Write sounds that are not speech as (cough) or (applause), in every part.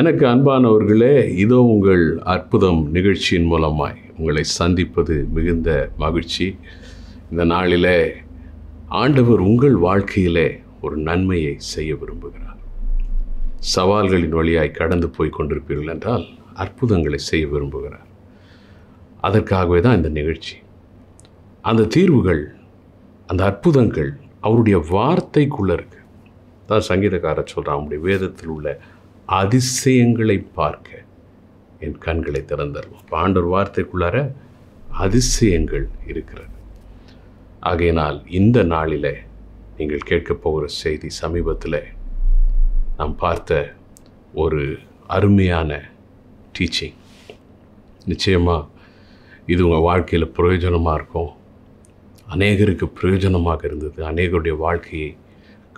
எனக்கு அன்பானவர்களே இதோ உங்கள் அற்புதம் நிகழ்ச்சியின் மூலமாய் உங்களை சந்திப்பது மிகுந்த மகிழ்ச்சி இந்த நாளிலே ஆண்டவர் உங்கள் வாழ்க்கையிலே ஒரு நன்மையை செய்ய விரும்புகிறார் சவால்களின் வழியாய் கடந்து போய் கொண்டிருப்பீர்கள் என்றால் அற்புதங்களை செய்ய விரும்புகிறார் அதற்காகவே தான் இந்த நிகழ்ச்சி அந்த தீர்வுகள் அந்த அற்புதங்கள் அவருடைய வார்த்தைக்குள்ளே இருக்குது தான் சங்கீதக்காரர் சொல்கிறான் அவருடைய வேதத்தில் உள்ள அதிசயங்களை பார்க்க என் கண்களை திறந்தருவோம் பாண்டூர் வார்த்தைக்குள்ளார அதிசயங்கள் இருக்கிறது ஆகையினால் இந்த நாளில் நீங்கள் கேட்கப் போகிற செய்தி சமீபத்தில் நாம் பார்த்த ஒரு அருமையான டீச்சிங் நிச்சயமாக இது உங்கள் வாழ்க்கையில் பிரயோஜனமாக இருக்கும் அநேகருக்கு பிரயோஜனமாக இருந்தது அநேகருடைய வாழ்க்கையை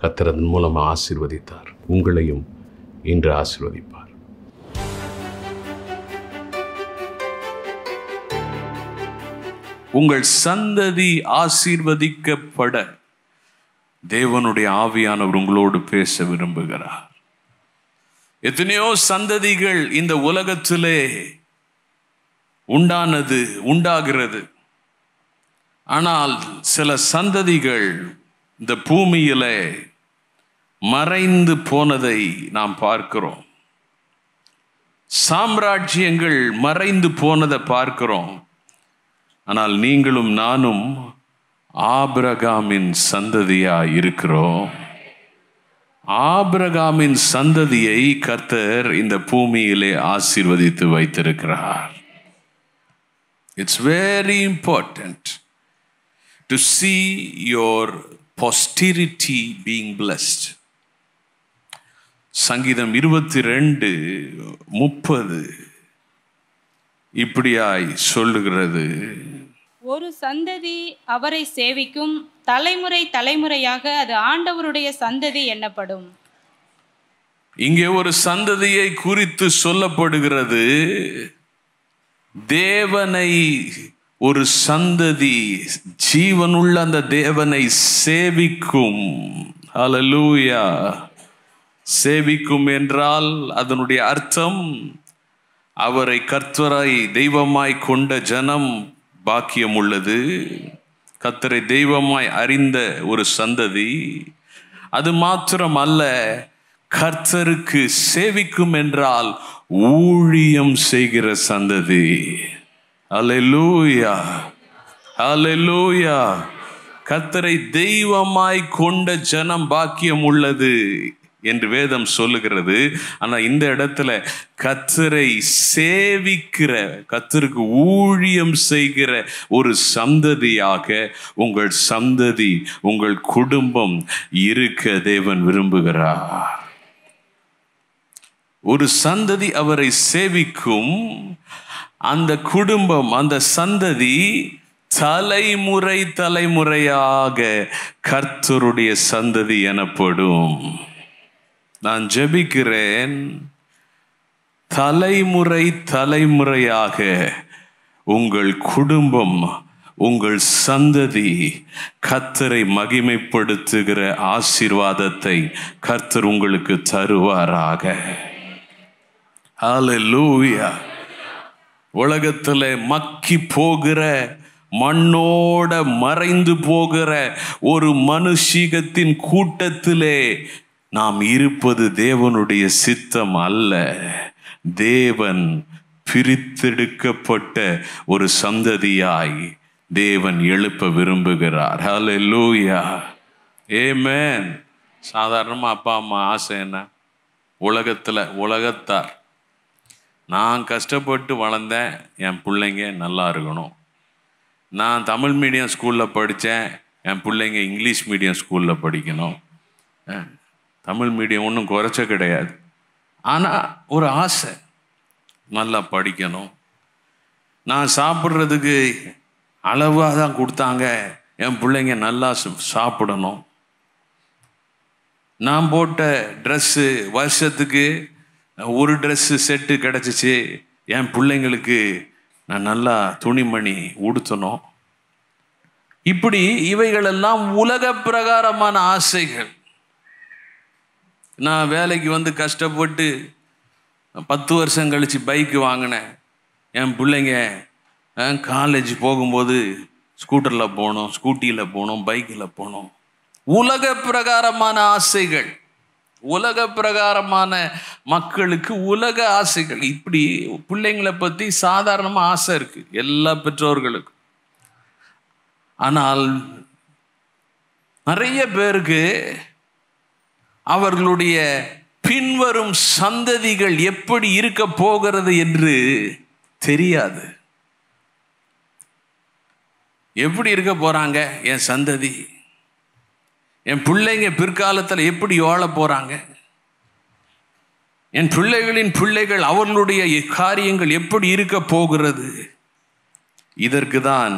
கத்துறதன் மூலமாக ஆசிர்வதித்தார் உங்களையும் இன்று ஆசிர்வதிப்பார் உங்கள் சந்ததி ஆசீர்வதிக்கப்பட தேவனுடைய ஆவியானவர் உங்களோடு பேச விரும்புகிறார் எத்தனையோ சந்ததிகள் இந்த உலகத்திலே உண்டானது உண்டாகிறது ஆனால் சில சந்ததிகள் இந்த பூமியிலே மறைந்து போனதை நாம் பார்க்கிறோம் சாம்ராஜ்யங்கள் மறைந்து போனதை பார்க்கிறோம் ஆனால் நீங்களும் நானும் ஆபிரகாமின் சந்ததியா இருக்கிறோம் ஆபிரகாமின் சந்ததியை கர்த்தர் இந்த பூமியிலே ஆசீர்வதித்து வைத்திருக்கிறார் it's very important to see your prosperity being blessed சங்கீதம் இருபத்தி ரெண்டு முப்பது இப்படியாய் சொல்லுகிறது ஒரு சந்ததி அவரை சேவிக்கும் தலைமுறை தலைமுறையாக அது ஆண்டவருடைய சந்ததி என்னப்படும் இங்கே ஒரு சந்ததியை குறித்து சொல்லப்படுகிறது தேவனை ஒரு சந்ததி ஜீவனுள்ள அந்த தேவனை சேவிக்கும் அலலூயா சேவிக்கும் என்றால் அதனுடைய அர்த்தம் அவரை கர்த்தராய் தெய்வமாய் கொண்ட ஜனம் பாக்கியம் உள்ளது கத்தரை தெய்வமாய் அறிந்த ஒரு சந்ததி அது மாத்திரம் அல்ல கர்த்தருக்கு சேவிக்கும் என்றால் ஊழியம் செய்கிற சந்ததி அலெலூயா அலெலூயா கத்தரை தெய்வமாய் கொண்ட ஜனம் பாக்கியம் உள்ளது என்று வேதம் சொல்லுகிறது ஆனால் இந்த இடத்துல கத்தரை சேவிக்கிற கத்தருக்கு ஊழியம் செய்கிற ஒரு சந்ததியாக உங்கள் சந்ததி உங்கள் குடும்பம் இருக்க தேவன் விரும்புகிறார் ஒரு சந்ததி அவரை சேவிக்கும் அந்த குடும்பம் அந்த சந்ததி தலைமுறை தலைமுறையாக கர்த்தருடைய சந்ததி எனப்படும் நான் ஜெபிக்கிறேன் தலைமுறை தலைமுறையாக உங்கள் குடும்பம் உங்கள் சந்ததி கர்த்தரை மகிமைப்படுத்துகிற ஆசீர்வாதத்தை கர்த்தர் உங்களுக்கு தருவாராக லூவியா உலகத்தில் மக்கி போகிற மண்ணோட மறைந்து போகிற ஒரு மனுஷீகத்தின் கூட்டத்திலே நாம் இருப்பது தேவனுடைய சித்தம் அல்ல தேவன் பிரித்தெடுக்கப்பட்ட ஒரு சந்ததியாய் தேவன் எழுப்ப விரும்புகிறார் ஹலோ லூயா ஏமேன் சாதாரணமாக அப்பா அம்மா ஆசை என்ன உலகத்தில் உலகத்தார் நான் கஷ்டப்பட்டு வளர்ந்தேன் என் பிள்ளைங்க நல்லா இருக்கணும் நான் தமிழ் மீடியம் ஸ்கூலில் படித்தேன் என் பிள்ளைங்க இங்கிலீஷ் மீடியம் ஸ்கூலில் படிக்கணும் தமிழ் மீடியம் ஒன்றும் குறைச்ச கிடையாது ஆனால் ஒரு ஆசை நல்லா படிக்கணும் நான் சாப்பிட்றதுக்கு அளவாக தான் கொடுத்தாங்க என் பிள்ளைங்க நல்லா சாப்பிடணும் நான் போட்ட ட்ரெஸ்ஸு வருஷத்துக்கு ஒரு ட்ரெஸ்ஸு செட்டு கிடச்சிச்சு என் பிள்ளைங்களுக்கு நான் நல்லா துணிமணி உடுத்தணும் இப்படி இவைகளெல்லாம் உலக பிரகாரமான ஆசைகள் நான் வேலைக்கு வந்து கஷ்டப்பட்டு பத்து வருஷம் கழித்து பைக்கு வாங்கினேன் என் பிள்ளைங்க காலேஜ் போகும்போது ஸ்கூட்டரில் போகணும் ஸ்கூட்டியில் போகணும் பைக்கில் போகணும் உலக பிரகாரமான ஆசைகள் உலக பிரகாரமான மக்களுக்கு உலக ஆசைகள் இப்படி பிள்ளைங்களை பற்றி சாதாரணமாக ஆசை இருக்குது எல்லா பெற்றோர்களுக்கும் ஆனால் நிறைய பேருக்கு அவர்களுடைய பின்வரும் சந்ததிகள் எப்படி இருக்க போகிறது என்று தெரியாது எப்படி இருக்க போகிறாங்க என் சந்ததி என் பிள்ளைங்க பிற்காலத்தில் எப்படி ஓழ போகிறாங்க என் பிள்ளைகளின் பிள்ளைகள் அவர்களுடைய காரியங்கள் எப்படி இருக்க போகிறது இதற்கு தான்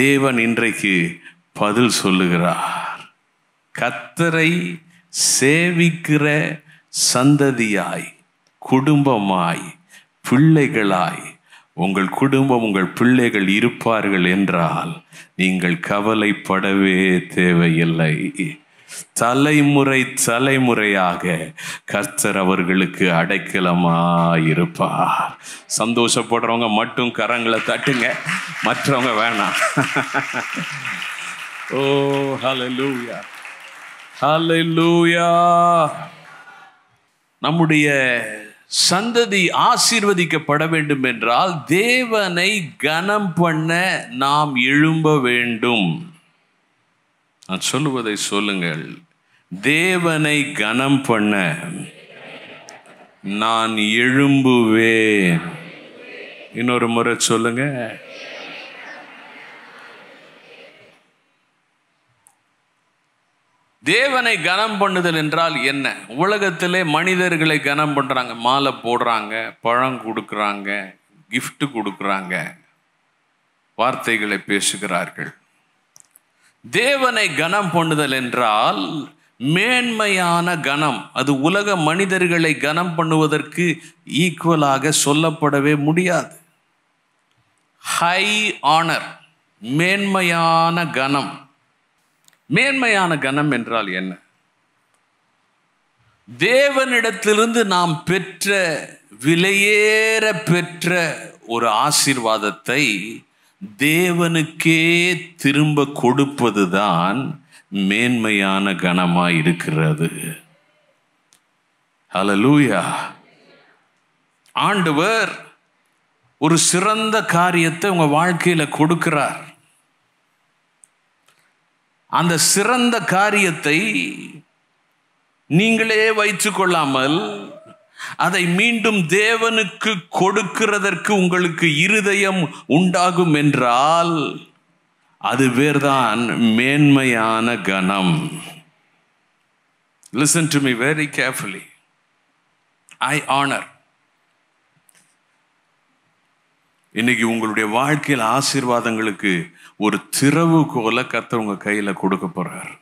தேவன் இன்றைக்கு பதில் சொல்லுகிறார் கத்தரை சேவிக்கிற சந்ததியாய் குடும்பமாய் பிள்ளைகளாய் உங்கள் குடும்பம் உங்கள் பிள்ளைகள் இருப்பார்கள் என்றால் நீங்கள் கவலைப்படவே தேவையில்லை தலைமுறை தலைமுறையாக கர்த்தர் அவர்களுக்கு இருப்பார் சந்தோஷப்படுறவங்க மட்டும் கரங்களை தட்டுங்க மற்றவங்க வேணாம் (laughs) ஓ ஹலலூயா ஹalleluya நம்முடைய சந்ததி ஆசீர்வதிக்கப்பட வேண்டும் என்றால் தேவனை கனம் பண்ண நாம் எழும்ப வேண்டும் நான் சொல்லுவதை சொல்லுங்கள் தேவனை கனம் பண்ண நான் எழும்புவேன் இன்னொரு முறை சொல்லுங்க தேவனை கனம் பண்ணுதல் என்றால் என்ன உலகத்திலே மனிதர்களை கனம் பண்ணுறாங்க மாலை போடுறாங்க பழம் கொடுக்குறாங்க கிஃப்ட் கொடுக்குறாங்க வார்த்தைகளை பேசுகிறார்கள் தேவனை கனம் பண்ணுதல் என்றால் மேன்மையான கனம் அது உலக மனிதர்களை கனம் பண்ணுவதற்கு ஈக்குவலாக சொல்லப்படவே முடியாது ஹை ஆனர் மேன்மையான கனம் மேன்மையான கனம் என்றால் என்ன தேவனிடத்திலிருந்து நாம் பெற்ற விலையேற பெற்ற ஒரு ஆசீர்வாதத்தை தேவனுக்கே திரும்ப கொடுப்பதுதான் மேன்மையான கனமாய் இருக்கிறது ஹலலூயா ஆண்டவர் ஒரு சிறந்த காரியத்தை உங்கள் வாழ்க்கையில் கொடுக்கிறார் அந்த சிறந்த காரியத்தை நீங்களே வைத்து கொள்ளாமல் அதை மீண்டும் தேவனுக்கு கொடுக்கிறதற்கு உங்களுக்கு இருதயம் உண்டாகும் என்றால் அது பேர்தான் மேன்மையான கணம் listen to me very carefully I honour இன்னைக்கு உங்களுடைய வாழ்க்கையில் ஆசீர்வாதங்களுக்கு ஒரு திறவுகோலை கத்த உங்க கையில கொடுக்க போறார்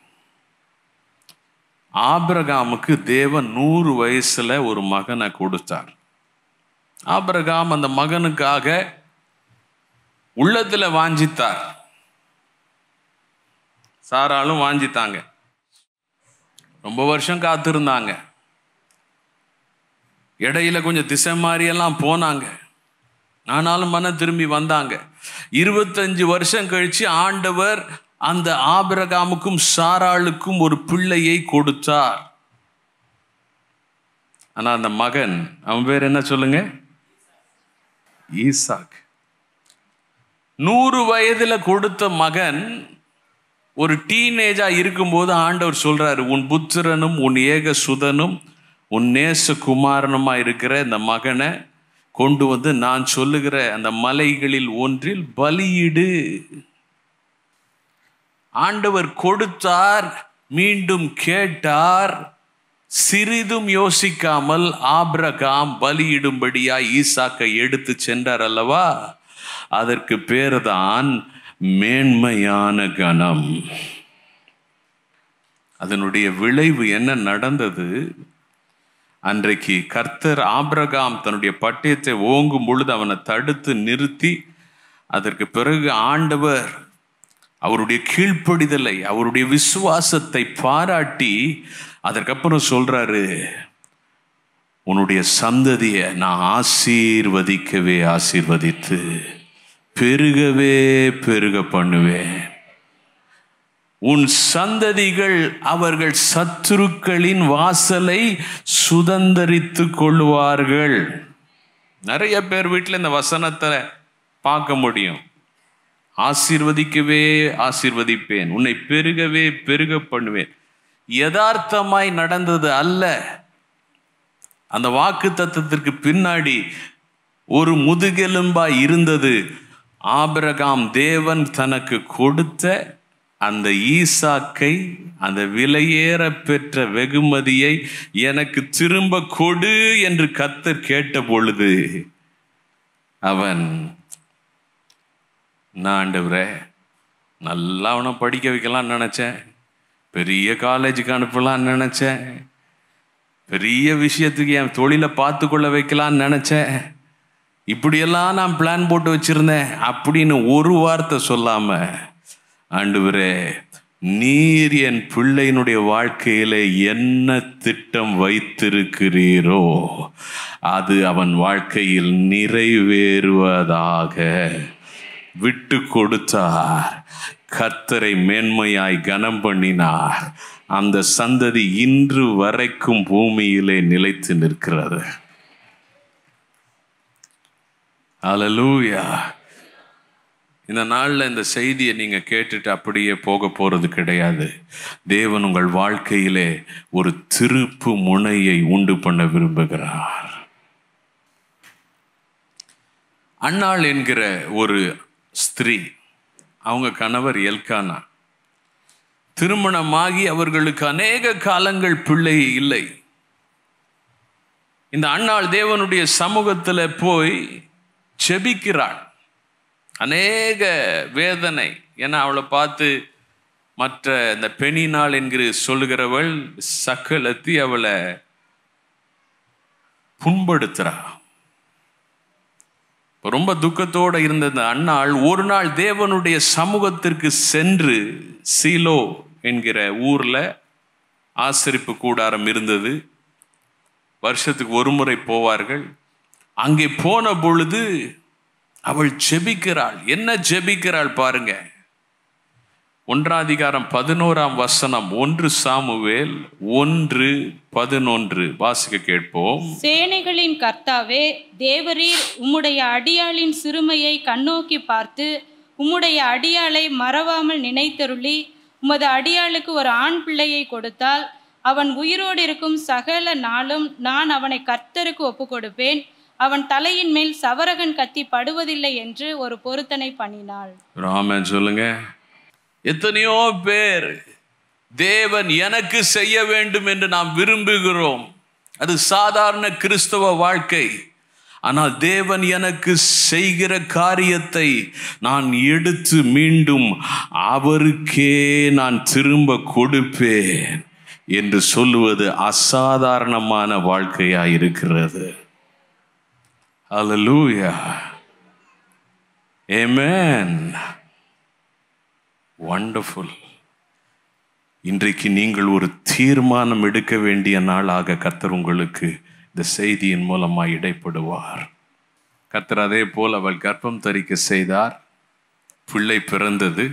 ஆபிரகாமுக்கு தேவன் நூறு வயசுல ஒரு மகனை கொடுத்தார் ஆபிரகாம் அந்த மகனுக்காக உள்ளத்துல வாஞ்சித்தார் சாராலும் வாஞ்சித்தாங்க ரொம்ப வருஷம் காத்திருந்தாங்க இடையில கொஞ்சம் திசை மாதிரியெல்லாம் போனாங்க ஆனாலும் மன திரும்பி வந்தாங்க இருபத்தஞ்சு வருஷம் கழித்து ஆண்டவர் அந்த ஆபிரகாமுக்கும் சாராளுக்கும் ஒரு பிள்ளையை கொடுத்தார் ஆனால் அந்த மகன் அவன் பேர் என்ன சொல்லுங்க ஈசாக் நூறு வயதில் கொடுத்த மகன் ஒரு டீனேஜாக இருக்கும்போது ஆண்டவர் சொல்கிறாரு உன் புத்திரனும் உன் ஏக சுதனும் உன் நேச குமாரனுமா இருக்கிற இந்த மகனை கொண்டு வந்து நான் சொல்லுகிற அந்த மலைகளில் ஒன்றில் பலியிடு ஆண்டவர் கொடுத்தார் மீண்டும் கேட்டார் சிறிதும் யோசிக்காமல் ஆப்ரகாம் பலியிடும்படியா ஈசாக்கை எடுத்து சென்றார் அல்லவா அதற்கு பேர்தான் மேன்மையான கணம் அதனுடைய விளைவு என்ன நடந்தது அன்றைக்கு கர்த்தர் ஆபிரகாம் தன்னுடைய பட்டயத்தை ஓங்கும் பொழுது அவனை தடுத்து நிறுத்தி அதற்கு பிறகு ஆண்டவர் அவருடைய கீழ்ப்படிதலை அவருடைய விசுவாசத்தை பாராட்டி அதற்கப்புறம் சொல்றாரு உன்னுடைய சந்ததியை நான் ஆசீர்வதிக்கவே ஆசீர்வதித்து பெருகவே பெருக பண்ணுவேன் உன் சந்ததிகள் அவர்கள் சத்துருக்களின் வாசலை சுதந்திரித்து கொள்வார்கள் நிறைய பேர் வீட்டில் இந்த வசனத்தை பார்க்க முடியும் ஆசீர்வதிக்கவே ஆசீர்வதிப்பேன் உன்னை பெருகவே பெருக பண்ணுவேன் யதார்த்தமாய் நடந்தது அல்ல அந்த வாக்கு தத்துவத்திற்கு பின்னாடி ஒரு முதுகெலும்பாய் இருந்தது ஆபிரகாம் தேவன் தனக்கு கொடுத்த அந்த ஈசாக்கை அந்த விலையேற பெற்ற வெகுமதியை எனக்கு திரும்ப கொடு என்று கத்தர் கேட்ட பொழுது அவன் நான் நல்லா அவனை படிக்க வைக்கலாம்னு நினச்சேன் பெரிய காலேஜுக்கு அனுப்பலாம்னு நினச்சேன் பெரிய விஷயத்துக்கு என் தொழிலை பார்த்து கொள்ள வைக்கலான்னு நினச்சேன் இப்படியெல்லாம் நான் பிளான் போட்டு வச்சுருந்தேன் அப்படின்னு ஒரு வார்த்தை சொல்லாமல் ஆண்டவரே நீர் என் பிள்ளையினுடைய வாழ்க்கையில என்ன திட்டம் வைத்திருக்கிறீரோ அது அவன் வாழ்க்கையில் நிறைவேறுவதாக விட்டு கொடுத்தார் கத்தரை மேன்மையாய் கனம் பண்ணினார் அந்த சந்ததி இன்று வரைக்கும் பூமியிலே நிலைத்து நிற்கிறது அலலூயா இந்த நாளில் இந்த செய்தியை நீங்கள் கேட்டுட்டு அப்படியே போக போகிறது கிடையாது தேவன் உங்கள் வாழ்க்கையிலே ஒரு திருப்பு முனையை உண்டு பண்ண விரும்புகிறார் அண்ணாள் என்கிற ஒரு ஸ்திரீ அவங்க கணவர் எல்கானா திருமணமாகி அவர்களுக்கு அநேக காலங்கள் பிள்ளை இல்லை இந்த அண்ணாள் தேவனுடைய சமூகத்தில் போய் செபிக்கிறாள் அநேக வேதனை ஏன்னா அவளை பார்த்து மற்ற இந்த பெணினாள் என்கிற சொல்லுகிறவள் சக்கலத்தி அவளை புண்படுத்துறா ரொம்ப துக்கத்தோடு இருந்த இந்த அண்ணாள் ஒரு நாள் தேவனுடைய சமூகத்திற்கு சென்று சீலோ என்கிற ஊரில் ஆசரிப்பு கூடாரம் இருந்தது வருஷத்துக்கு ஒரு முறை போவார்கள் அங்கே போன பொழுது அவள் ஜெபிக்கிறாள் என்ன ஜெபிக்கிறாள் பாருங்க ஒன்றாதிகாரம் பதினோராம் வசனம் ஒன்று சாமுவேல் ஒன்று பதினொன்று வாசிக்க கேட்போம் சேனைகளின் கர்த்தாவே தேவரீர் உம்முடைய அடியாளின் சிறுமையை கண்ணோக்கி பார்த்து உம்முடைய அடியாளை மறவாமல் நினைத்தருளி உமது அடியாளுக்கு ஒரு ஆண் பிள்ளையை கொடுத்தால் அவன் உயிரோடு இருக்கும் சகல நாளும் நான் அவனை கர்த்தருக்கு ஒப்பு கொடுப்பேன் அவன் தலையின் மேல் சவரகன் கத்தி படுவதில்லை என்று ஒரு பொருத்தனை பண்ணினாள் ராமன் சொல்லுங்க எத்தனையோ பேர் தேவன் எனக்கு செய்ய வேண்டும் என்று நாம் விரும்புகிறோம் அது சாதாரண கிறிஸ்தவ வாழ்க்கை ஆனால் தேவன் எனக்கு செய்கிற காரியத்தை நான் எடுத்து மீண்டும் அவருக்கே நான் திரும்ப கொடுப்பேன் என்று சொல்லுவது அசாதாரணமான வாழ்க்கையாக இருக்கிறது Hallelujah. Amen. வண்டர்ஃபுல் இன்றைக்கு நீங்கள் ஒரு தீர்மானம் எடுக்க வேண்டிய நாளாக கத்தர் உங்களுக்கு இந்த செய்தியின் மூலமாக இடைப்படுவார் கத்தர் அதே போல் அவள் கர்ப்பம் தரிக்க செய்தார் பிள்ளை பிறந்தது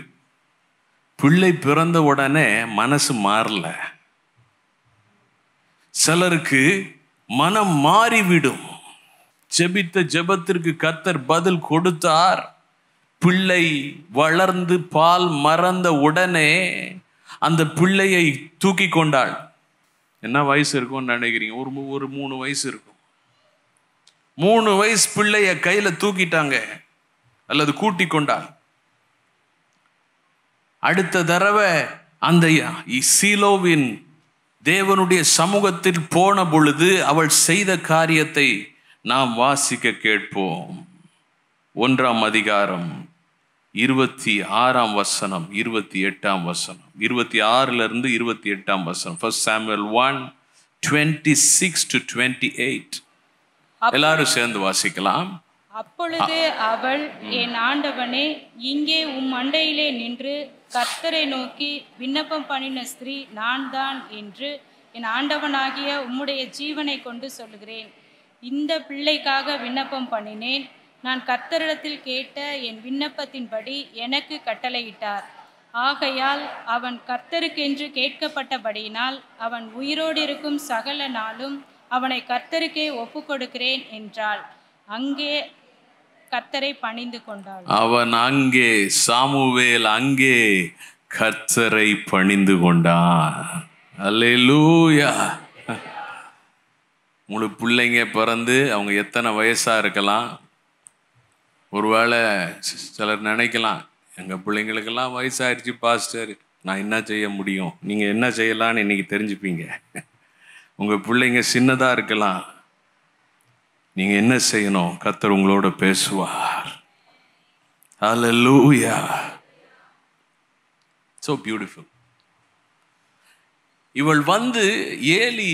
பிள்ளை பிறந்த உடனே மனசு மாறல சிலருக்கு மனம் மாறிவிடும் ஜெபித்த ஜெபத்திற்கு கத்தர் பதில் கொடுத்தார் பிள்ளை வளர்ந்து பால் மறந்த உடனே அந்த பிள்ளையை தூக்கி கொண்டாள் என்ன வயசு இருக்கும்னு நினைக்கிறீங்க ஒரு ஒரு மூணு வயசு இருக்கும் மூணு வயசு பிள்ளைய கையில தூக்கிட்டாங்க அல்லது கூட்டி கொண்டாள் அடுத்த தடவை அந்த சீலோவின் தேவனுடைய சமூகத்தில் போன பொழுது அவள் செய்த காரியத்தை நாம் வாசிக்க கேட்போம் ஒன்றாம் அதிகாரம் இருபத்தி ஆறாம் வசனம் இருபத்தி எட்டாம் வசனம் இருபத்தி ஆறிலிருந்து இருபத்தி எட்டாம் வசனம் first Samuel one twenty six to twenty eight எல்லாரும் சேர்ந்து வாசிக்கலாம் அப்பொழுது அவள் என் ஆண்டவனே இங்கே உம் மண்டையிலே நின்று கர்த்தரை நோக்கி விண்ணப்பம் பண்ணின ஸ்திரீ நான் தான் என்று என் ஆண்டவனாகிய உம்முடைய ஜீவனை கொண்டு சொல்கிறேன் இந்த பிள்ளைக்காக விண்ணப்பம் பண்ணினேன் நான் கர்த்தரிடத்தில் கேட்ட என் விண்ணப்பத்தின்படி எனக்கு கட்டளையிட்டார் ஆகையால் அவன் கர்த்தருக்கென்று கேட்கப்பட்டபடியினால் அவன் உயிரோடு இருக்கும் சகல நாளும் அவனை கர்த்தருக்கே ஒப்பு கொடுக்கிறேன் என்றாள் அங்கே கர்த்தரை பணிந்து கொண்டாள் அவன் அங்கே சாமுவேல் அங்கே கர்த்தரை பணிந்து கொண்டான் அல்லேலூயா உங்களுக்கு பிள்ளைங்க பிறந்து அவங்க எத்தனை வயசாக இருக்கலாம் ஒருவேளை சிலர் நினைக்கலாம் எங்கள் பிள்ளைங்களுக்கெல்லாம் வயசாகிடுச்சு பாஸ்டர் நான் என்ன செய்ய முடியும் நீங்கள் என்ன செய்யலான்னு இன்றைக்கி தெரிஞ்சுப்பீங்க உங்கள் பிள்ளைங்க சின்னதாக இருக்கலாம் நீங்கள் என்ன செய்யணும் கத்தர் உங்களோட பேசுவார் அதில் லூயா ஸோ பியூட்டிஃபுல் இவள் வந்து ஏலி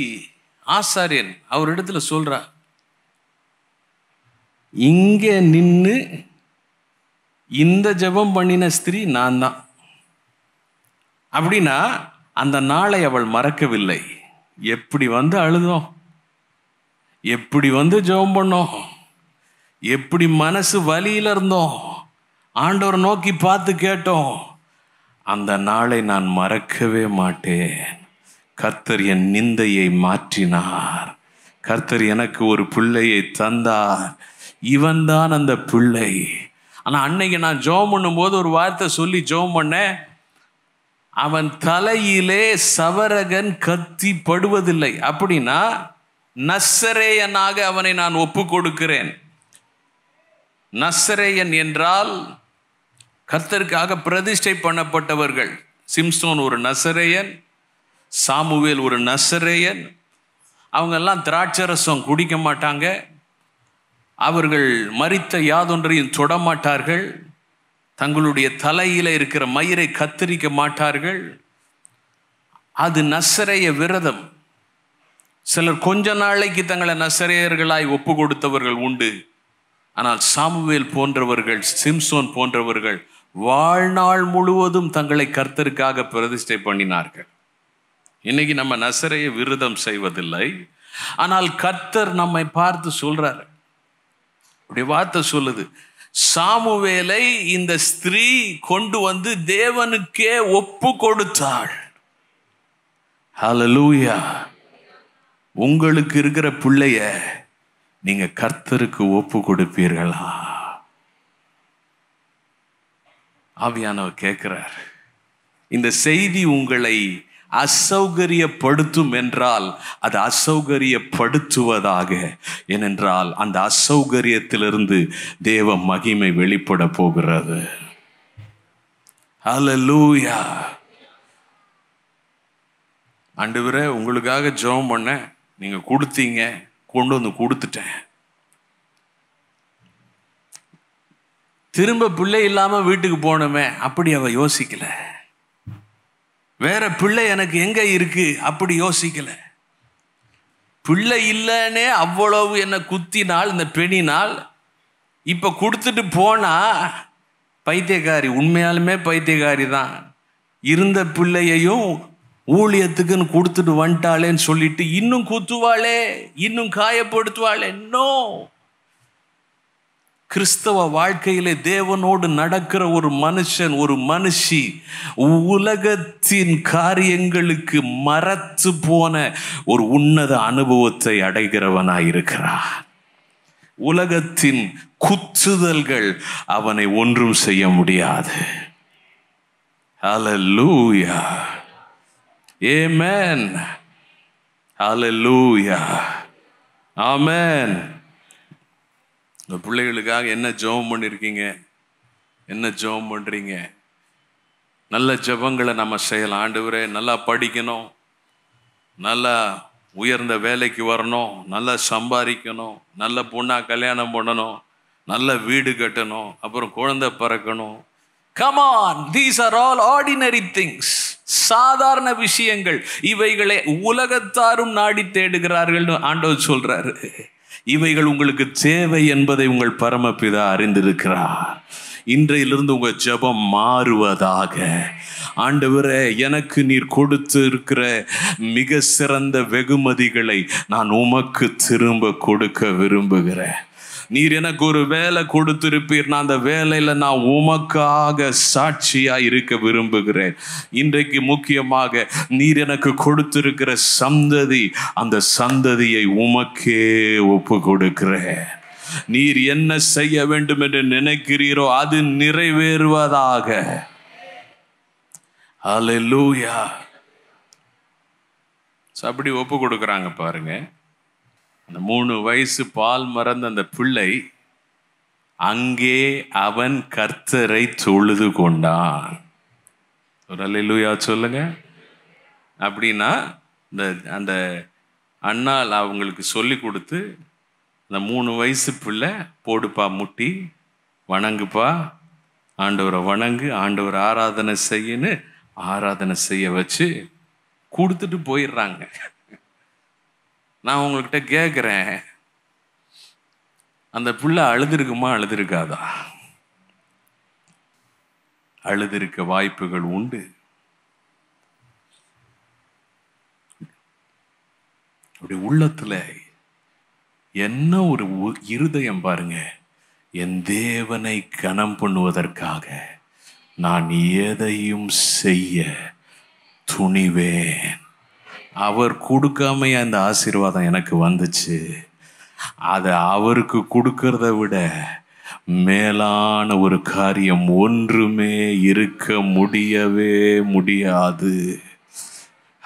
ஆசாரியன் அவரிடத்துல சொல்றா இங்க நின்று இந்த ஜபம் பண்ணின ஸ்திரீ நான் தான் அப்படின்னா அந்த நாளை அவள் மறக்கவில்லை எப்படி வந்து அழுதோம் எப்படி வந்து ஜெபம் பண்ணோம் எப்படி மனசு வலியில் இருந்தோம் ஆண்டவர் நோக்கி பார்த்து கேட்டோம் அந்த நாளை நான் மறக்கவே மாட்டேன் கர்த்தர் என் நிந்தையை மாற்றினார் கர்த்தர் எனக்கு ஒரு பிள்ளையை தந்தார் இவன் தான் அந்த பிள்ளை ஆனால் அன்னைக்கு நான் ஜோம் பண்ணும்போது ஒரு வார்த்தை சொல்லி ஜோம் பண்ணேன் அவன் தலையிலே சவரகன் கத்தி படுவதில்லை அப்படின்னா நசரேயனாக அவனை நான் ஒப்பு கொடுக்கிறேன் நசரேயன் என்றால் கர்த்தருக்காக பிரதிஷ்டை பண்ணப்பட்டவர்கள் சிம்ஸ்டோன் ஒரு நசரேயன் சாமுவேல் ஒரு நசரேயன் அவங்கெல்லாம் திராட்சை ரசம் குடிக்க மாட்டாங்க அவர்கள் மறித்த யாதொன்றையும் தொடமாட்டார்கள் தங்களுடைய தலையில் இருக்கிற மயிரை கத்தரிக்க மாட்டார்கள் அது நசரைய விரதம் சிலர் கொஞ்ச நாளைக்கு தங்களை நசரையர்களாய் ஒப்பு கொடுத்தவர்கள் உண்டு ஆனால் சாமுவேல் போன்றவர்கள் சிம்சோன் போன்றவர்கள் வாழ்நாள் முழுவதும் தங்களை கர்த்தருக்காக பிரதிஷ்டை பண்ணினார்கள் இன்னைக்கு நம்ம நசரைய விரதம் செய்வதில்லை ஆனால் கர்த்தர் நம்மை பார்த்து சொல்றாரு அப்படி வார்த்தை சொல்லுது சாமுவேலை இந்த ஸ்திரீ கொண்டு வந்து தேவனுக்கே ஒப்பு கொடுத்தாள் லூயா உங்களுக்கு இருக்கிற பிள்ளைய நீங்க கர்த்தருக்கு ஒப்பு கொடுப்பீர்களா ஆவியானவர் கேட்கிறார் இந்த செய்தி உங்களை அசௌகரியப்படுத்தும் என்றால் அது அசௌகரியப்படுத்துவதாக ஏனென்றால் அந்த அசௌகரியத்திலிருந்து தேவ மகிமை வெளிப்பட போகிறது அலலூயா ஆண்டவரே உங்களுக்காக ஜெபம் பண்ண நீங்க கொடுத்தீங்க கொண்டு வந்து கொடுத்துட்டேன் திரும்ப பிள்ளை இல்லாமல் வீட்டுக்கு போனோமே அப்படி அவள் யோசிக்கலை வேற பிள்ளை எனக்கு எங்கே இருக்கு அப்படி யோசிக்கலை பிள்ளை இல்லைன்னே அவ்வளவு என்னை குத்தினால் இந்த பெணினால் இப்போ கொடுத்துட்டு போனால் பைத்தியக்காரி உண்மையாலுமே பைத்தியக்காரி தான் இருந்த பிள்ளையையும் ஊழியத்துக்குன்னு கொடுத்துட்டு வந்துட்டாளேன்னு சொல்லிட்டு இன்னும் குத்துவாளே இன்னும் காயப்படுத்துவாளே இன்னும் கிறிஸ்தவ வாழ்க்கையிலே தேவனோடு நடக்கிற ஒரு மனுஷன் ஒரு மனுஷி உலகத்தின் காரியங்களுக்கு மறத்து போன ஒரு உன்னத அனுபவத்தை அடைகிறவனாயிருக்கிறான் உலகத்தின் குத்துதல்கள் அவனை ஒன்றும் செய்ய முடியாது அலலூயா ஏமேன் ஆமேன் இந்த பிள்ளைகளுக்காக என்ன ஜெபம் பண்ணியிருக்கீங்க என்ன ஜெபம் பண்ணுறீங்க நல்ல ஜெபங்களை நம்ம செய்யலாம் ஆண்டவரே நல்லா படிக்கணும் நல்லா உயர்ந்த வேலைக்கு வரணும் நல்லா சம்பாதிக்கணும் நல்ல பொண்ணாக கல்யாணம் பண்ணணும் நல்ல வீடு கட்டணும் அப்புறம் குழந்தை பிறக்கணும் come on these are all ordinary things சாதாரண விஷயங்கள் இவைகளை உலகத்தாரும் நாடி தேடுகிறார்கள் ஆண்டவர் சொல்றாரு இவைகள் உங்களுக்கு தேவை என்பதை உங்கள் பரமபிதா அறிந்திருக்கிறார் இன்றையிலிருந்து உங்கள் ஜபம் மாறுவதாக ஆண்டவரே எனக்கு நீர் கொடுத்து இருக்கிற மிக சிறந்த வெகுமதிகளை நான் உமக்கு திரும்ப கொடுக்க விரும்புகிறேன் நீர் எனக்கு ஒரு வேலை கொடுத்திருப்பீர் நான் அந்த வேலையில் நான் உமக்காக சாட்சியாக இருக்க விரும்புகிறேன் இன்றைக்கு முக்கியமாக நீர் எனக்கு கொடுத்திருக்கிற சந்ததி அந்த சந்ததியை உமக்கே ஒப்பு கொடுக்கிறேன் நீர் என்ன செய்ய வேண்டும் என்று நினைக்கிறீரோ அது நிறைவேறுவதாக லூயா அப்படி ஒப்பு கொடுக்குறாங்க பாருங்க அந்த மூணு வயசு பால் மறந்த அந்த பிள்ளை அங்கே அவன் கர்த்தரை தொழுது கொண்டான் லூயா சொல்லுங்க அப்படின்னா இந்த அந்த அண்ணால் அவங்களுக்கு சொல்லி கொடுத்து இந்த மூணு வயசு பிள்ளை போடுப்பா முட்டி வணங்குப்பா ஆண்டவரை வணங்கு ஆண்டவர் ஆராதனை செய்யன்னு ஆராதனை செய்ய வச்சு கொடுத்துட்டு போயிடுறாங்க நான் உங்கள்கிட்ட கேட்குறேன் அந்த புள்ள அழுதுருக்குமா அழுதுருக்காதா அழுதிருக்க வாய்ப்புகள் உண்டு அப்படி உள்ளத்துல என்ன ஒரு இருதயம் பாருங்க என் தேவனை கனம் பண்ணுவதற்காக நான் எதையும் செய்ய துணிவேன் அவர் கொடுக்காம அந்த ஆசீர்வாதம் எனக்கு வந்துச்சு அதை அவருக்கு கொடுக்கறத விட மேலான ஒரு காரியம் ஒன்றுமே இருக்க முடியவே முடியாது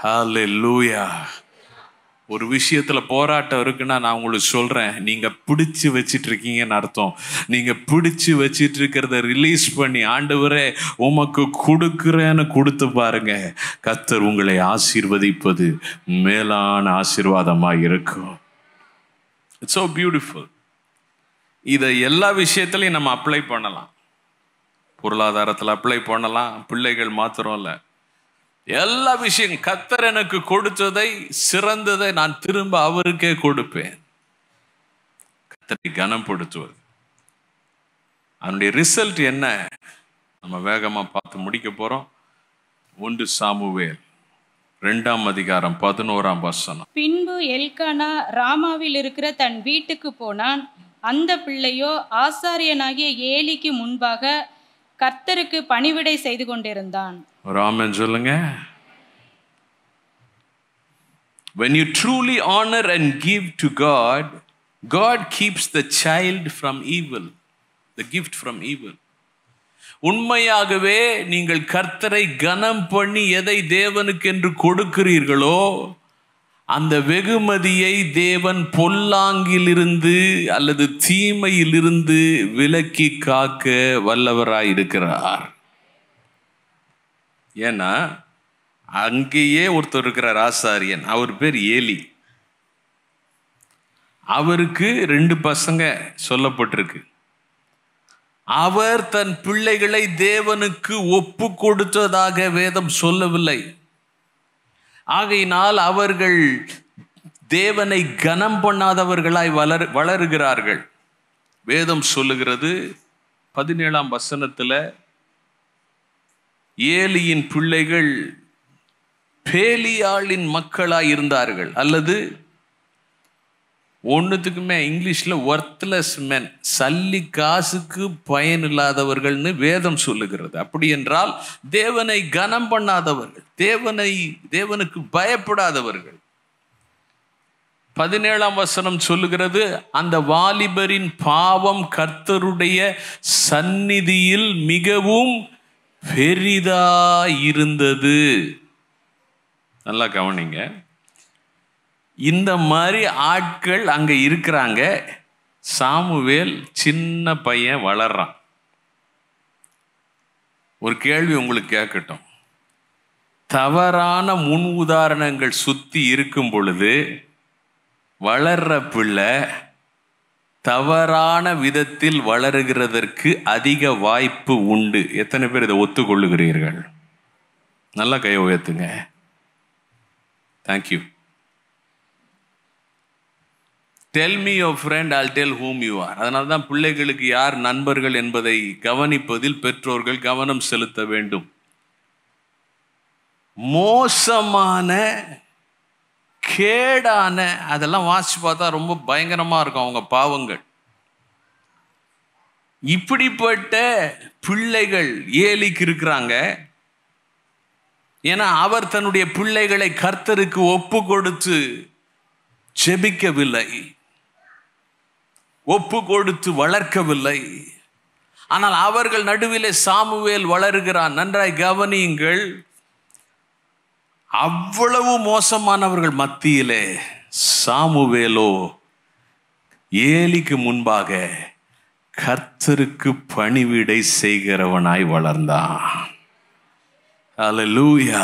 ஹாலே லூயா ஒரு விஷயத்துல போராட்டம் இருக்குன்னா நான் உங்களுக்கு சொல்றேன் நீங்க பிடிச்சு வச்சிட்டு இருக்கீங்கன்னு அர்த்தம் நீங்க பிடிச்சு வச்சிட்டு இருக்கிறத ரிலீஸ் பண்ணி ஆண்டவரே உமக்கு கொடுக்குறேன்னு கொடுத்து பாருங்க கத்தர் உங்களை ஆசீர்வதிப்பது மேலான ஆசீர்வாதமாக இருக்கும் இட்ஸ் ஸோ பியூட்டிஃபுல் இதை எல்லா விஷயத்துலையும் நம்ம அப்ளை பண்ணலாம் பொருளாதாரத்தில் அப்ளை பண்ணலாம் பிள்ளைகள் மாத்திரம் இல்லை எல்லா விஷயம் கத்தர் எனக்கு கொடுத்ததை சிறந்ததை நான் திரும்ப அவருக்கே கொடுப்பேன் கத்தரை கனப்படுத்துவது அதனுடைய ரிசல்ட் என்ன நம்ம வேகமாக பார்த்து முடிக்க போகிறோம் ஒன்று சாமுவேல் ரெண்டாம் அதிகாரம் பதினோராம் வசனம் பின்பு எல்கானா ராமாவில் இருக்கிற தன் வீட்டுக்கு போனான் அந்த பிள்ளையோ ஆசாரியனாகிய ஏலிக்கு முன்பாக கர்த்தருக்கு பணிவிடை செய்து கொண்டிருந்தான் ராமன் சொல்லுங்க When you truly honor and give to God, God keeps the child from evil, the gift from evil. உண்மையாகவே நீங்கள் கர்த்தரை கனம் பண்ணி எதை தேவனுக்கு என்று கொடுக்கிறீர்களோ அந்த வெகுமதியை தேவன் பொல்லாங்கிலிருந்து அல்லது தீமையிலிருந்து விலக்கி காக்க வல்லவராயிருக்கிறார் இருக்கிறார் ஏன்னா அங்கேயே ஒருத்தர் இருக்கிறார் ஆசாரியன் அவர் பேர் ஏலி அவருக்கு ரெண்டு பசங்க சொல்லப்பட்டிருக்கு அவர் தன் பிள்ளைகளை தேவனுக்கு ஒப்பு கொடுத்ததாக வேதம் சொல்லவில்லை ஆகையினால் அவர்கள் தேவனை கனம் பண்ணாதவர்களாய் வளர் வளருகிறார்கள் வேதம் சொல்லுகிறது பதினேழாம் வசனத்தில் ஏலியின் பிள்ளைகள் பேலியாளின் மக்களாய் இருந்தார்கள் அல்லது ஒன்றுத்துக்குமே இங்கிலீஷில் ஒர்த்லெஸ் மென் சல்லி காசுக்கு பயன் இல்லாதவர்கள்னு வேதம் சொல்லுகிறது அப்படி என்றால் தேவனை கனம் பண்ணாதவர்கள் தேவனை தேவனுக்கு பயப்படாதவர்கள் பதினேழாம் வசனம் சொல்லுகிறது அந்த வாலிபரின் பாவம் கர்த்தருடைய சந்நிதியில் மிகவும் பெரிதா இருந்தது நல்லா கவனிங்க இந்த மாதிரி ஆட்கள் அங்கே இருக்கிறாங்க சாமுவேல் சின்ன பையன் வளர்றான் ஒரு கேள்வி உங்களுக்கு கேட்கட்டும் தவறான முன் உதாரணங்கள் சுற்றி இருக்கும் பொழுது வளர்ற பிள்ளை தவறான விதத்தில் வளருகிறதற்கு அதிக வாய்ப்பு உண்டு எத்தனை பேர் இதை ஒத்துக்கொள்ளுகிறீர்கள் நல்லா கை உயர்த்துங்க thank you tell me your friend all tell whom you are அதனால தான் பிள்ளைகளுக்கு யார் நண்பர்கள் என்பதை கவனிப்பதில் பெற்றோர்கள் கவனம் செலுத்த வேண்டும் மோசமான கேடான அதெல்லாம் வாசி பார்த்தா ரொம்ப பயங்கரமாக இருக்கும் அவங்க பாவங்கள் இப்படிப்பட்ட பிள்ளைகள் ஏலிக்கு இருக்கிறாங்க ஏன்னா அவர் தன்னுடைய பிள்ளைகளை கர்த்தருக்கு ஒப்பு கொடுத்து ஜெபிக்கவில்லை ஒப்பு கொடுத்து வளர்க்கவில்லை ஆனால் அவர்கள் நடுவிலே சாமுவேல் வளர்கிறான் நன்றாய் கவனியுங்கள் அவ்வளவு மோசமானவர்கள் மத்தியிலே சாமுவேலோ ஏலிக்கு முன்பாக கர்த்தருக்கு பணிவிடை செய்கிறவனாய் வளர்ந்தான் லூயா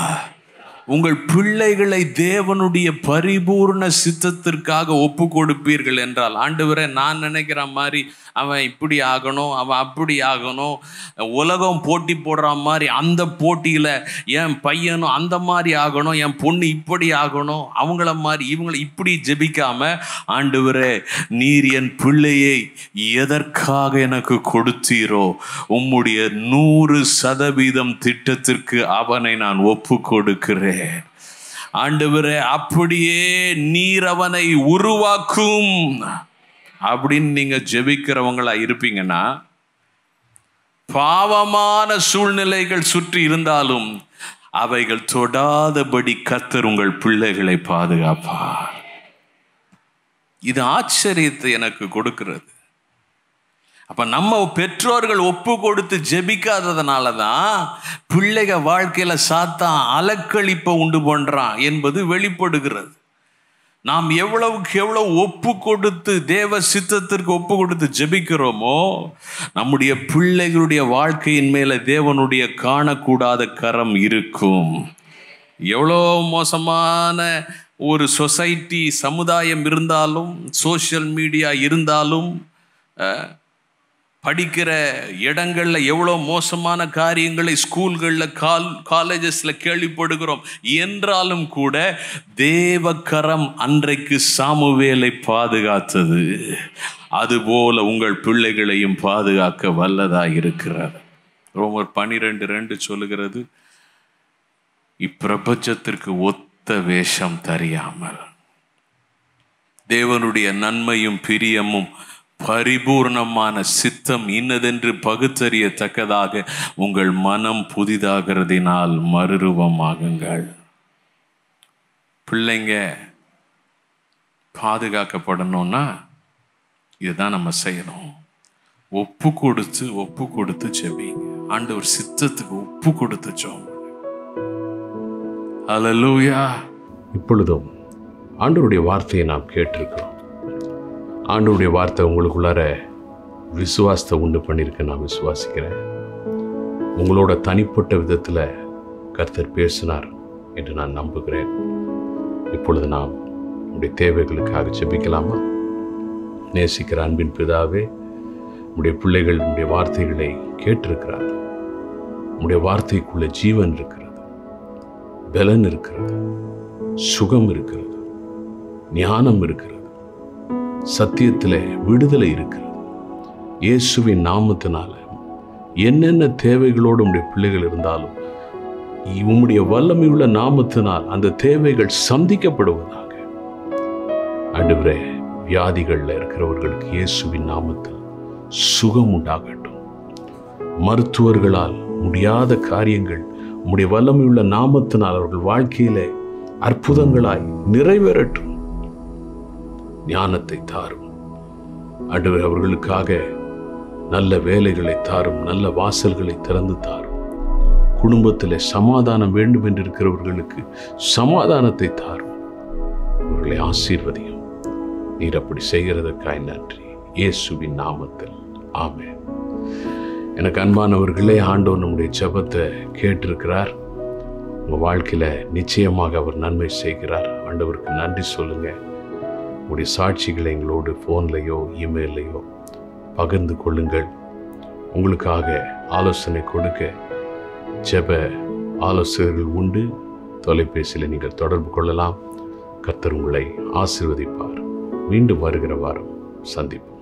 உங்கள் பிள்ளைகளை தேவனுடைய பரிபூர்ண சித்தத்திற்காக ஒப்பு கொடுப்பீர்கள் என்றால் ஆண்டு வரை நான் நினைக்கிற மாதிரி அவன் இப்படி ஆகணும் அவன் அப்படி ஆகணும் உலகம் போட்டி போடுற மாதிரி அந்த போட்டியில் என் பையனும் அந்த மாதிரி ஆகணும் என் பொண்ணு இப்படி ஆகணும் அவங்கள மாதிரி இவங்களை இப்படி ஜெபிக்காம ஆண்டவரே நீர் என் பிள்ளையை எதற்காக எனக்கு கொடுத்தீரோ உம்முடைய நூறு சதவீதம் திட்டத்திற்கு அவனை நான் ஒப்பு கொடுக்கிறேன் ஆண்டவரே அப்படியே நீர் அவனை உருவாக்கும் அப்படின்னு நீங்கள் ஜெபிக்கிறவங்களா இருப்பீங்கன்னா பாவமான சூழ்நிலைகள் சுற்றி இருந்தாலும் அவைகள் தொடாதபடி கத்தர் உங்கள் பிள்ளைகளை பாதுகாப்பார் இது ஆச்சரியத்தை எனக்கு கொடுக்கிறது அப்ப நம்ம பெற்றோர்கள் ஒப்பு கொடுத்து ஜெபிக்காததுனால தான் பிள்ளைகள் வாழ்க்கையில் சாத்தான் அலக்களிப்பை உண்டு போன்றான் என்பது வெளிப்படுகிறது நாம் எவ்வளவுக்கு எவ்வளோ ஒப்பு கொடுத்து தேவ சித்தத்திற்கு ஒப்பு கொடுத்து ஜெபிக்கிறோமோ நம்முடைய பிள்ளைகளுடைய வாழ்க்கையின் மேலே தேவனுடைய காணக்கூடாத கரம் இருக்கும் எவ்வளோ மோசமான ஒரு சொசைட்டி சமுதாயம் இருந்தாலும் சோஷியல் மீடியா இருந்தாலும் படிக்கிற இடங்களில் எவ்வளோ மோசமான காரியங்களை ஸ்கூல்களில் கால் காலேஜஸில் கேள்விப்படுகிறோம் என்றாலும் கூட தேவக்கரம் அன்றைக்கு சாமுவேலை பாதுகாத்தது அதுபோல உங்கள் பிள்ளைகளையும் பாதுகாக்க வல்லதாக இருக்கிறார் ரொம்ப பனிரெண்டு ரெண்டு சொல்லுகிறது இப்பிரபஞ்சத்திற்கு ஒத்த வேஷம் தெரியாமல் தேவனுடைய நன்மையும் பிரியமும் பரிபூர்ணமான சித்தம் இன்னதென்று பகுத்தறியத்தக்கதாக உங்கள் மனம் புதிதாகிறதினால் மறுரூபமாகுங்கள் பிள்ளைங்க பாதுகாக்கப்படணும்னா இதுதான் நம்ம செய்யணும் ஒப்பு கொடுத்து ஒப்பு கொடுத்து செபிங்க ஒரு சித்தத்துக்கு ஒப்பு கொடுத்து அலலூயா இப்பொழுதும் ஆண்டவருடைய வார்த்தையை நாம் கேட்டிருக்கிறோம் ஆண்டோடைய வார்த்தை உங்களுக்குள்ளார விசுவாசத்தை உண்டு பண்ணியிருக்க நான் விசுவாசிக்கிறேன் உங்களோட தனிப்பட்ட விதத்தில் கர்த்தர் பேசினார் என்று நான் நம்புகிறேன் இப்பொழுது நாம் உடைய தேவைகளுக்காக செபிக்கலாமா நேசிக்கிற அன்பின் பிதாவே உடைய பிள்ளைகள் உடைய வார்த்தைகளை கேட்டிருக்கிறார் உடைய வார்த்தைக்குள்ள ஜீவன் இருக்கிறது பலன் இருக்கிறது சுகம் இருக்கிறது ஞானம் இருக்கிறது சத்தியத்தில் விடுதலை இருக்கிறது இயேசுவின் நாமத்தினால என்னென்ன தேவைகளோடு உடைய பிள்ளைகள் இருந்தாலும் உம்முடைய வல்லமையுள்ள நாமத்தினால் அந்த தேவைகள் சந்திக்கப்படுவதாக அடுவரே வியாதிகளில் இருக்கிறவர்களுக்கு இயேசுவின் நாமத்தில் சுகம் உண்டாகட்டும் மருத்துவர்களால் முடியாத காரியங்கள் உம்முடைய வல்லமையுள்ள நாமத்தினால் அவர்கள் வாழ்க்கையிலே அற்புதங்களாய் நிறைவேறட்டும் ஞானத்தை தாரும் அன்று அவர்களுக்காக நல்ல வேலைகளை தாரும் நல்ல வாசல்களை திறந்து தாரும் குடும்பத்தில் சமாதானம் வேண்டும் என்று இருக்கிறவர்களுக்கு சமாதானத்தை தாரும் அவர்களை ஆசீர்வதியும் நீர் அப்படி செய்கிறதற்காய் நன்றி இயேசுவின் நாமத்தில் ஆமே எனக்கு அன்பானவர்களே ஆண்டவர் நம்முடைய ஜபத்தை கேட்டிருக்கிறார் உங்கள் வாழ்க்கையில் நிச்சயமாக அவர் நன்மை செய்கிறார் ஆண்டவருக்கு நன்றி சொல்லுங்கள் உங்களுடைய சாட்சிகளை எங்களோடு ஃபோன்லேயோ இமெயிலையோ பகிர்ந்து கொள்ளுங்கள் உங்களுக்காக ஆலோசனை கொடுக்க ஜெப ஆலோசகர்கள் உண்டு தொலைபேசியில் நீங்கள் தொடர்பு கொள்ளலாம் கத்தர் உங்களை ஆசிர்வதிப்பார் மீண்டும் வருகிற வாரம் சந்திப்போம்